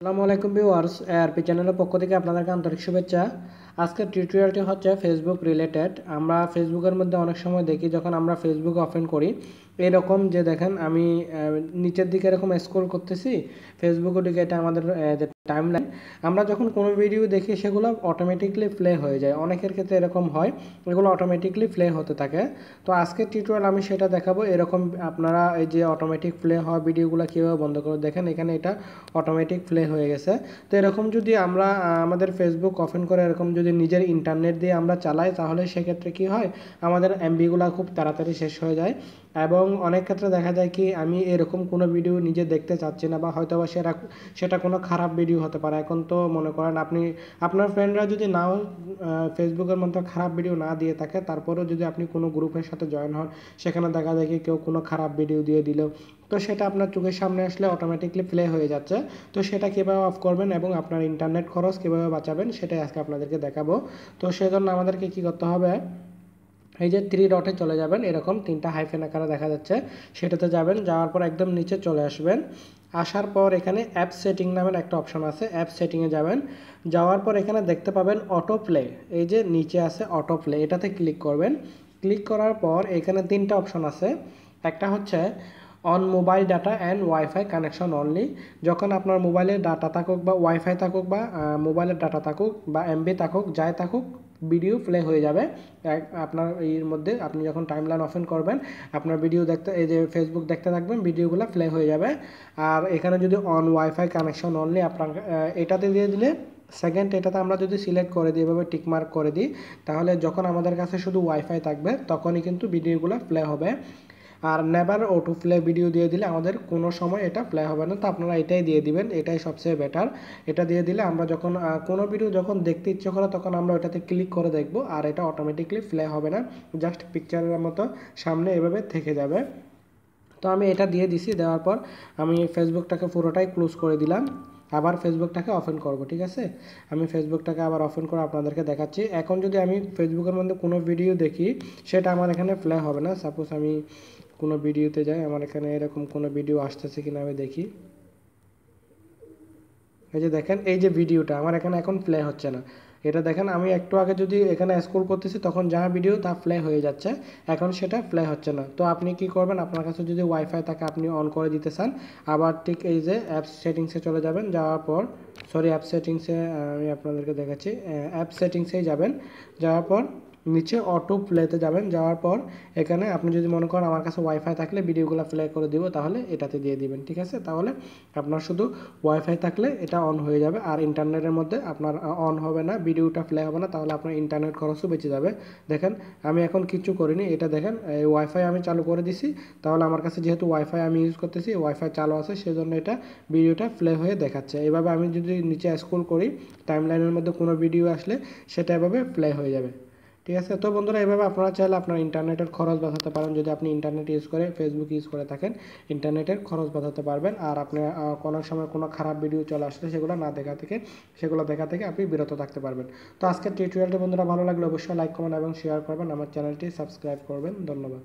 আসসালামু আলাইকুম viewers ARP চ্যানেলের পক্ষ থেকে আপনাদেরকে আন্তরিক শুভেচ্ছা আজকের টিউটোরিয়ালটি হচ্ছে ফেসবুক রিলেটেড আমরা ফেসবুকের মধ্যে অনেক সময় দেখি যখন আমরা ফেসবুক ওপেন করি এরকম যে দেখেন আমি নিচের দিকে এরকম স্ক্রোল করতেছি ফেসবুকের দিকে এটা আমাদের যে টাইম লাইন আমরা যখন কোনো ভিডিও দেখি সেগুলো অটোমেটিকলি প্লে হয়ে যায় অনেকের ক্ষেত্রে এরকম হয় এগুলো অটোমেটিকলি প্লে হতে থাকে তো আজকে টিউটোরিয়াল আমি সেটা দেখাবো এরকম আপনারা এই যে অটোমেটিক প্লে হওয়া ভিডিওগুলো কীভাবে বন্ধ করে দেখেন এখানে এটা অটোমেটিক প্লে হয়ে গেছে তো এরকম যদি আমরা আমাদের ফেসবুক ওপেন করে এরকম যদি নিজের ইন্টারনেট দিয়ে আমরা চালাই তাহলে সেক্ষেত্রে কি হয় আমাদের এমবিগুলো খুব তাড়াতাড়ি শেষ হয়ে যায় এবং অনেক ক্ষেত্রে দেখা যায় কি আমি এরকম কোনো ভিডিও নিজে দেখতে চাচ্ছি না বা হয়তো বা সেটা সেটা কোনো খারাপ ভিডিও হতে পারে এখন তো মনে করেন আপনি আপনার ফ্রেন্ডরা যদি নাও ফেসবুকের মতো খারাপ ভিডিও না দিয়ে থাকে তারপরেও যদি আপনি কোনো গ্রুপের সাথে জয়েন হন সেখানে দেখা যায় কি কেউ কোনো খারাপ ভিডিও দিয়ে দিল তো সেটা আপনার চোখের সামনে আসলে অটোমেটিকলি প্লে হয়ে যাচ্ছে তো সেটা কীভাবে অফ করবেন এবং আপনার ইন্টারনেট খরচ কীভাবে বাঁচাবেন সেটাই আজকে আপনাদেরকে দেখাবো তো সেজন্য আমাদেরকে কী করতে হবে এই যে থ্রি ডটে চলে যাবেন এরকম তিনটা হাইফেন আকারে দেখা যাচ্ছে সেটাতে যাবেন যাওয়ার পর একদম নিচে চলে আসবেন আসার পর এখানে অ্যাপ সেটিং নামের একটা অপশন আছে অ্যাপ সেটিংয়ে যাবেন যাওয়ার পর এখানে দেখতে পাবেন অটো প্লে এই যে নিচে আছে অটো প্লে এটাতে ক্লিক করবেন ক্লিক করার পর এখানে তিনটা অপশন আছে একটা হচ্ছে on mobile data and wifi connection only যখন আপনার মোবাইলে ডাটা থাকুক বা ওয়াইফাই থাকুক বা মোবাইলের ডাটা থাকুক বা এমবি থাকুক যাই থাকুক ভিডিও প্লে হয়ে যাবে আপনার এর মধ্যে আপনি যখন টাইমলাইন ওপেন করবেন আপনার ভিডিও দেখতে এই যে ফেসবুক দেখতে থাকবেন ভিডিওগুলো প্লে হয়ে যাবে আর এখানে যদি অন ওয়াইফাই কানেকশন অনলি আপনার এটাতে দিয়ে দিলে সেকেন্ড এটাতে আমরা যদি সিলেক্ট করে দিই এভাবে টিকমার্ক করে দিই তাহলে যখন আমাদের কাছে শুধু ওয়াইফাই থাকবে তখনই কিন্তু ভিডিওগুলো প্লে হবে আর নেবার অটো প্লে ভিডিও দিয়ে দিলে আমাদের কোনো সময় এটা প্লে হবে না তো আপনারা এটাই দিয়ে দিবেন এটাই সবচেয়ে বেটার এটা দিয়ে দিলে আমরা যখন কোনো ভিডিও যখন দেখতে ইচ্ছে করে তখন আমরা ওটাতে ক্লিক করে দেখব আর এটা অটোমেটিকলি প্লে হবে না জাস্ট পিকচারের মতো সামনে এভাবে থেকে যাবে তো আমি এটা দিয়ে দিছি দেওয়ার পর আমি ফেসবুকটাকে পুরোটাই ক্লোজ করে দিলাম আবার ফেসবুকটাকে অফেন করব ঠিক আছে আমি ফেসবুকটাকে আবার অফেন করে আপনাদেরকে দেখাচ্ছি এখন যদি আমি ফেসবুকের মধ্যে কোনো ভিডিও দেখি সেটা আমার এখানে প্লে হবে না সাপোজ আমি কোনো ভিডিওতে যাই আমার এখানে এরকম কোনো ভিডিও আসতেছে কিনা আমি দেখি এই যে দেখেন এই যে ভিডিওটা আমার এখানে এখন প্লে হচ্ছে না এটা দেখেন আমি একটু আগে যদি এখানে স্ক্রোল করতেছি তখন যা ভিডিও তা প্লে হয়ে যাচ্ছে এখন সেটা প্লে হচ্ছে না তো আপনি কি করবেন আপনার কাছে যদি ওয়াইফাই থাকে আপনি অন করে দিতে চান আবার ঠিক এই যে অ্যাপস সেটিংসে চলে যাবেন যাওয়ার পর সরি অ্যাপ সেটিংসে আমি আপনাদেরকে দেখাচ্ছি অ্যাপ সেটিংসেই যাবেন যাওয়ার পর নিচে অটো প্লেতে যাবেন যাওয়ার পর এখানে আপনি যদি মনে করেন আমার কাছে ওয়াইফাই থাকলে ভিডিওগুলো প্লে করে দিব তাহলে এটাতে দিয়ে দিবেন ঠিক আছে তাহলে আপনার শুধু ওয়াইফাই থাকলে এটা অন হয়ে যাবে আর ইন্টারনেটের মধ্যে আপনার অন হবে না ভিডিওটা প্লে হবে না তাহলে আপনার ইন্টারনেট খরচও বেঁচে যাবে দেখেন আমি এখন কিছু করিনি এটা দেখেন এই ওয়াইফাই আমি চালু করে দিছি তাহলে আমার কাছে যেহেতু ওয়াইফাই আমি ইউজ করতেছি ওয়াইফাই চালু আছে সেজন্য এটা ভিডিওটা প্লে হয়ে দেখাচ্ছে এভাবে আমি যদি নিচে স্ক্রল করি টাইমলাইনের মধ্যে কোনো ভিডিও আসলে সেটা এভাবে প্লে হয়ে যাবে ঠিক আছে তো বন্ধুরা এভাবে আপনারা চাইলে আপনার ইন্টারনেটের খরচ বাঁচাতে পারেন যদি আপনি ইন্টারনেট ইউজ করে ফেসবুক ইউজ করে থাকেন ইন্টারনেটের খরচ বাঁচাতে পারবেন আর আপনি কোনো সময় কোনো খারাপ ভিডিও চলে আসলে সেগুলো না দেখা থেকে সেগুলো দেখা থেকে আপনি বিরত থাকতে পারবেন তো আজকের টিউটোরিয়ালটা বন্ধুরা ভালো লাগলে অবশ্যই লাইক কমেন্ট এবং শেয়ার করবেন আমার চ্যানেলটি সাবস্ক্রাইব করবেন ধন্যবাদ